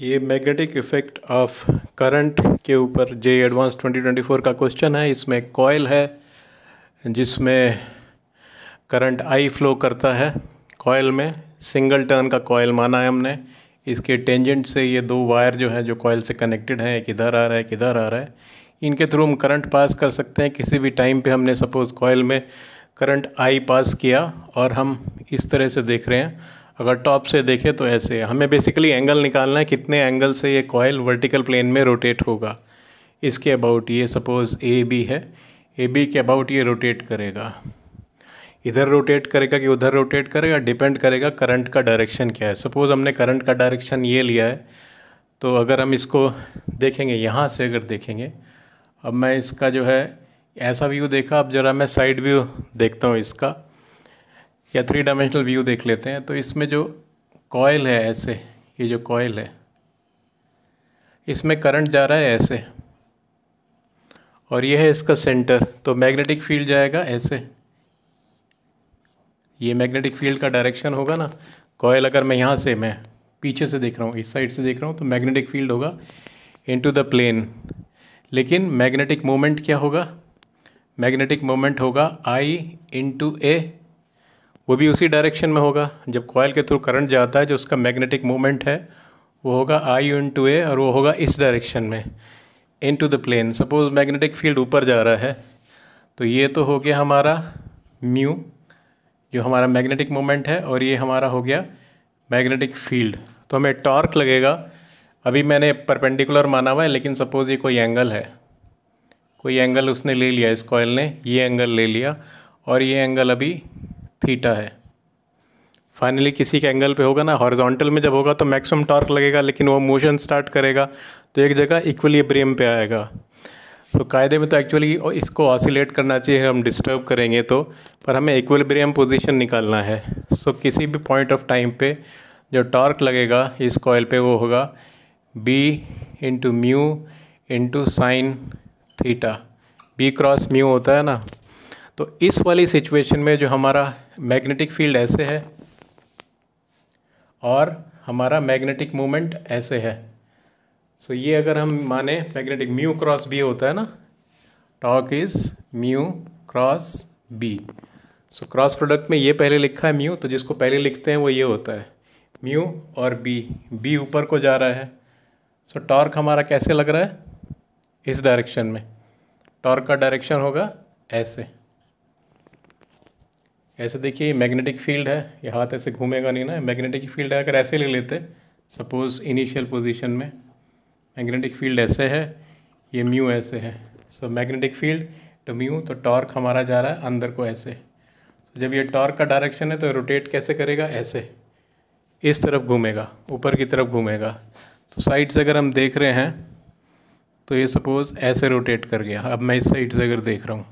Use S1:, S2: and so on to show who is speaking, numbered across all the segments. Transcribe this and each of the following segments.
S1: ये magnetic effect of current के ऊपर जे एडवांस 2024 का क्वेश्चन है इसमें कॉयल है जिसमें करंट आई फ्लो करता है कॉयल में सिंगल टर्न का कॉयल माना है हमने इसके टेंजेंट से ये दो वायर जो हैं जो कॉयल से कनेक्टेड हैं एक इधर आ रहा है एक इधर आ रहा है इनके थ्रू हम करंट पास कर सकते हैं किसी भी टाइम पे हमने सपोज़ कॉयल में करंट आई पास किया और हम इस तरह से देख रहे हैं अगर टॉप से देखें तो ऐसे हमें बेसिकली एंगल निकालना है कितने एंगल से ये कॉयल वर्टिकल प्लेन में रोटेट होगा इसके अबाउट ये सपोज़ ए बी है ए बी के अबाउट ये रोटेट करेगा इधर रोटेट करेगा कि उधर रोटेट करेगा डिपेंड करेगा करंट का डायरेक्शन क्या है सपोज़ हमने करंट का डायरेक्शन ये लिया है तो अगर हम इसको देखेंगे यहाँ से अगर देखेंगे अब मैं इसका जो है ऐसा व्यू देखा अब ज़रा मैं साइड व्यू देखता हूँ इसका या थ्री डायमेंशनल व्यू देख लेते हैं तो इसमें जो कॉयल है ऐसे ये जो कॉयल है इसमें करंट जा रहा है ऐसे और ये है इसका सेंटर तो मैग्नेटिक फील्ड जाएगा ऐसे ये मैग्नेटिक फील्ड का डायरेक्शन होगा ना कॉयल अगर मैं यहाँ से मैं पीछे से देख रहा हूँ इस साइड से देख रहा हूँ तो मैग्नेटिक फील्ड होगा टू द प्लेन लेकिन मैग्नेटिक मोमेंट क्या होगा मैग्नेटिक मोमेंट होगा आई टू ए वो भी उसी डायरेक्शन में होगा जब कॉयल के थ्रू करंट जाता है जो उसका मैग्नेटिक मूवमेंट है वो होगा आई इन टू ए और वो होगा इस डायरेक्शन में into the plane suppose magnetic field ऊपर जा रहा है तो ये तो हो गया हमारा म्यू जो हमारा मैग्नेटिक मोमेंट है और ये हमारा हो गया मैग्नेटिक फील्ड तो हमें टॉर्क लगेगा अभी मैंने परपेंडिकुलर माना हुआ है लेकिन सपोज़ ये कोई एंगल है कोई एंगल उसने ले लिया इस कॉयल ने ये एंगल ले लिया और ये एंगल अभी थीटा है फाइनली किसी के एंगल पे होगा ना हॉरिजॉन्टल में जब होगा तो मैक्सिमम टॉर्क लगेगा लेकिन वो मोशन स्टार्ट करेगा तो एक जगह ब्रेम पे आएगा तो कायदे में तो एक्चुअली इसको ऑसिलेट करना चाहिए हम डिस्टर्ब करेंगे तो पर हमें ब्रेम पोजीशन निकालना है सो किसी भी पॉइंट ऑफ टाइम पे जो टॉर्क लगेगा इस कॉयल पे वो होगा B into mu into sine theta B cross mu होता है ना तो इस वाली सिचुएशन में जो हमारा मैग्नेटिक फील्ड ऐसे है और हमारा मैग्नेटिक मोमेंट ऐसे है सो so, ये अगर हम माने मैग्नेटिक म्यू क्रॉस बी होता है ना torque is mu cross B so cross product में ये पहले लिखा है म्यू तो जिसको पहले लिखते हैं वो ये होता है म्यू और बी बी ऊपर को जा रहा है सो so, टॉर्क हमारा कैसे लग रहा है इस डायरेक्शन में टॉर्क का डायरेक्शन होगा ऐसे ऐसे देखिए मैग्नेटिक फील्ड है ये हाथ ऐसे घूमेगा नहीं ना मैग्नेटिक फील्ड है अगर ऐसे ले लेते सपोज़ इनिशियल पोजीशन में मैग्नेटिक फील्ड ऐसे है ये म्यू ऐसे है so magnetic field to mu तो टॉर्क तो हमारा जा रहा है अंदर को ऐसे so, जब ये टॉर्क का डायरेक्शन है तो रोटेट कैसे करेगा ऐसे इस तरफ घूमेगा ऊपर की तरफ घूमेगा तो साइड से अगर हम देख रहे हैं तो ये सपोज़ ऐसे रोटेट कर गया अब मैं इस साइड से अगर देख रहा हूँ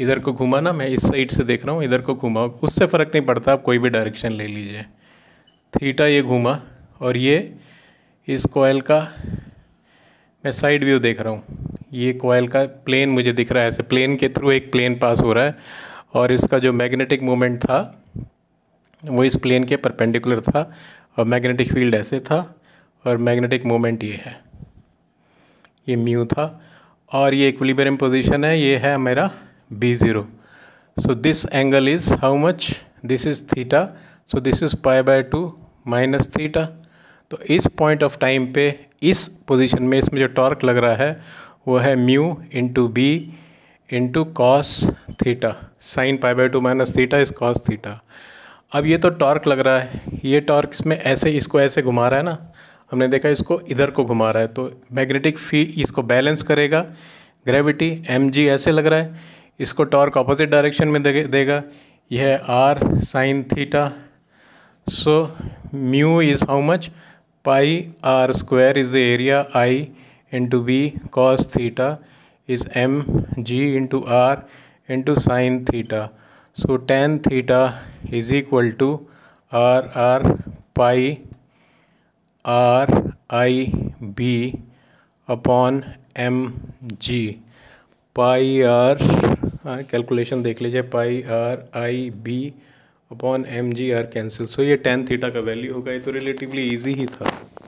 S1: इधर को घुमाना मैं इस साइड से देख रहा हूँ इधर को घुमाओ उससे फ़र्क नहीं पड़ता आप कोई भी डायरेक्शन ले लीजिए थीटा ये घूमा और ये इस कोयल का मैं साइड व्यू देख रहा हूँ ये कोयल का प्लेन मुझे दिख रहा है ऐसे प्लेन के थ्रू एक प्लेन पास हो रहा है और इसका जो मैग्नेटिक मोमेंट था वो इस प्लेन के परपेंडिकुलर था और मैग्नेटिक फील्ड ऐसे था और मैग्नेटिक मोमेंट ये है ये म्यू था और ये इक्विलिब्रियम पोजीशन है ये है मेरा B0. So this angle is how much? This is theta. So this is pi by 2 minus theta तो इस पॉइंट ऑफ टाइम पे इस पोजीशन में इसमें जो टॉर्क लग रहा है वो है mu into B into cos theta sine pi by two minus theta is cos theta अब ये तो टॉर्क लग रहा है ये टॉर्क इसमें ऐसे इसको ऐसे घुमा रहा है ना हमने देखा इसको इधर को घुमा रहा है तो मैग्नेटिक फी इसको बैलेंस करेगा ग्रेविटी एम जी ऐसे लग रहा है इसको टॉर्क ऑपोजिट डायरेक्शन में देगा यह है R sine theta so mu is how much pi R square is the area I into B cos theta is M G into R into sine theta so tan theta is equal to R R pi R I B upon M G pi R हाँ calculation देख लीजिए pi R I B upon M G R cancel so ये tan theta का value होगा ये तो relatively easy ही था